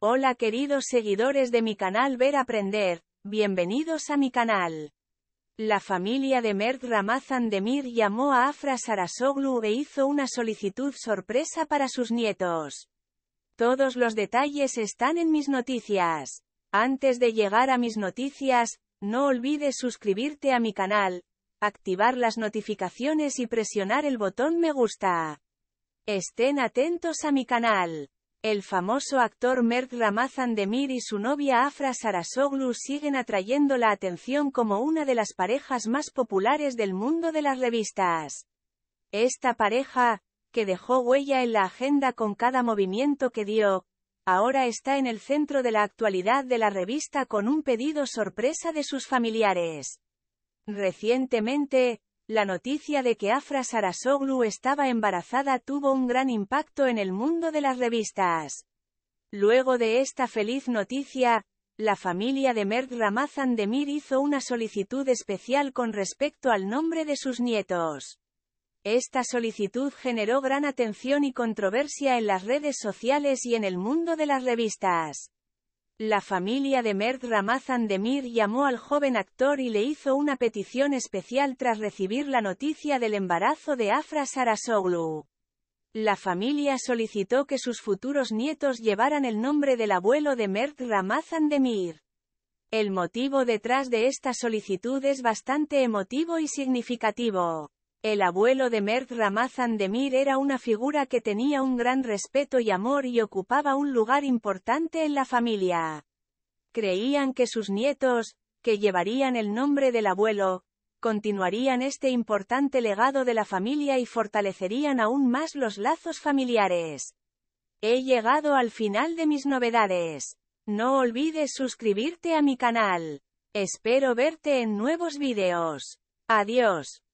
Hola queridos seguidores de mi canal Ver Aprender, bienvenidos a mi canal. La familia de Mert Ramazan Demir llamó a Afra Sarasoglu e hizo una solicitud sorpresa para sus nietos. Todos los detalles están en mis noticias. Antes de llegar a mis noticias, no olvides suscribirte a mi canal, activar las notificaciones y presionar el botón me gusta. Estén atentos a mi canal. El famoso actor Merk Ramazan Demir y su novia Afra Sarasoglu siguen atrayendo la atención como una de las parejas más populares del mundo de las revistas. Esta pareja, que dejó huella en la agenda con cada movimiento que dio, ahora está en el centro de la actualidad de la revista con un pedido sorpresa de sus familiares. Recientemente, la noticia de que Afra Sarasoglu estaba embarazada tuvo un gran impacto en el mundo de las revistas. Luego de esta feliz noticia, la familia de Mert Ramazan Demir hizo una solicitud especial con respecto al nombre de sus nietos. Esta solicitud generó gran atención y controversia en las redes sociales y en el mundo de las revistas. La familia de Mert Ramazan Demir llamó al joven actor y le hizo una petición especial tras recibir la noticia del embarazo de Afra Sarasoglu. La familia solicitó que sus futuros nietos llevaran el nombre del abuelo de Mert Ramazan Demir. El motivo detrás de esta solicitud es bastante emotivo y significativo. El abuelo de Mert Ramazan Demir era una figura que tenía un gran respeto y amor y ocupaba un lugar importante en la familia. Creían que sus nietos, que llevarían el nombre del abuelo, continuarían este importante legado de la familia y fortalecerían aún más los lazos familiares. He llegado al final de mis novedades. No olvides suscribirte a mi canal. Espero verte en nuevos videos. Adiós.